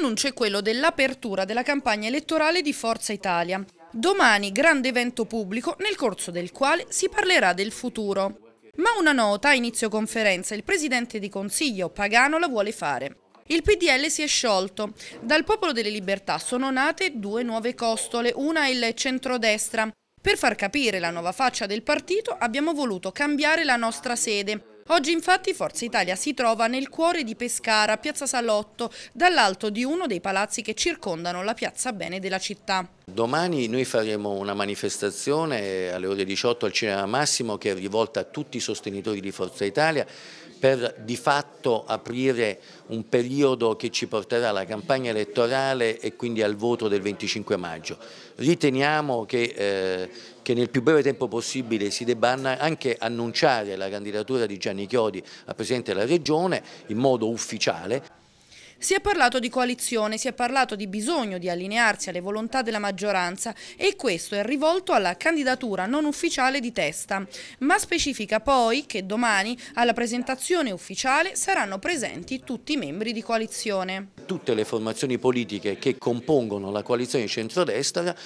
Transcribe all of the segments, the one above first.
L'annuncio è quello dell'apertura della campagna elettorale di Forza Italia. Domani grande evento pubblico nel corso del quale si parlerà del futuro. Ma una nota a inizio conferenza il presidente di consiglio Pagano la vuole fare. Il PDL si è sciolto. Dal Popolo delle Libertà sono nate due nuove costole, una il centrodestra. Per far capire la nuova faccia del partito abbiamo voluto cambiare la nostra sede Oggi infatti Forza Italia si trova nel cuore di Pescara, piazza Salotto, dall'alto di uno dei palazzi che circondano la piazza Bene della città. Domani noi faremo una manifestazione alle ore 18 al Cinema Massimo che è rivolta a tutti i sostenitori di Forza Italia per di fatto aprire un periodo che ci porterà alla campagna elettorale e quindi al voto del 25 maggio. Riteniamo che eh, che nel più breve tempo possibile si debba anche annunciare la candidatura di Gianni Chiodi a Presidente della Regione in modo ufficiale. Si è parlato di coalizione, si è parlato di bisogno di allinearsi alle volontà della maggioranza e questo è rivolto alla candidatura non ufficiale di testa, ma specifica poi che domani alla presentazione ufficiale saranno presenti tutti i membri di coalizione. Tutte le formazioni politiche che compongono la coalizione centrodestra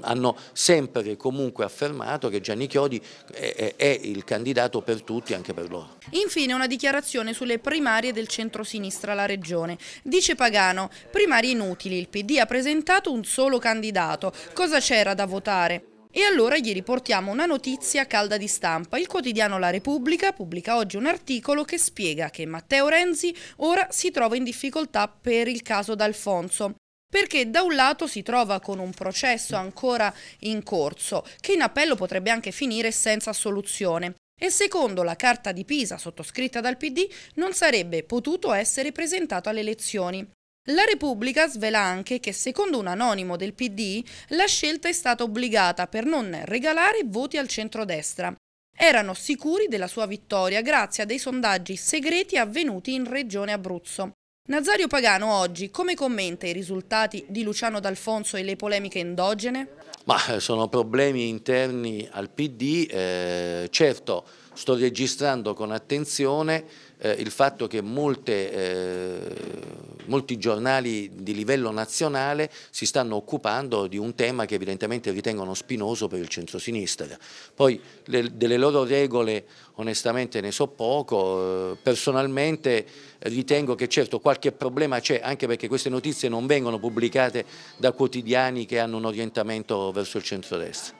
hanno sempre e comunque affermato che Gianni Chiodi è il candidato per tutti, anche per loro. Infine una dichiarazione sulle primarie del centro-sinistra alla Regione Dice Pagano, primari inutili, il PD ha presentato un solo candidato, cosa c'era da votare? E allora gli riportiamo una notizia calda di stampa. Il quotidiano La Repubblica pubblica oggi un articolo che spiega che Matteo Renzi ora si trova in difficoltà per il caso d'Alfonso perché da un lato si trova con un processo ancora in corso, che in appello potrebbe anche finire senza soluzione, e secondo la Carta di Pisa sottoscritta dal PD non sarebbe potuto essere presentato alle elezioni. La Repubblica svela anche che secondo un anonimo del PD la scelta è stata obbligata per non regalare voti al centrodestra. Erano sicuri della sua vittoria grazie a dei sondaggi segreti avvenuti in Regione Abruzzo. Nazario Pagano oggi come commenta i risultati di Luciano D'Alfonso e le polemiche endogene? Ma eh, sono problemi interni al PD, eh, certo sto registrando con attenzione eh, il fatto che molte, eh, molti giornali di livello nazionale si stanno occupando di un tema che evidentemente ritengono spinoso per il centro-sinistra. Poi le, delle loro regole onestamente ne so poco, eh, personalmente ritengo che certo qualche problema c'è anche perché queste notizie non vengono pubblicate da quotidiani che hanno un orientamento verso il centro-destra.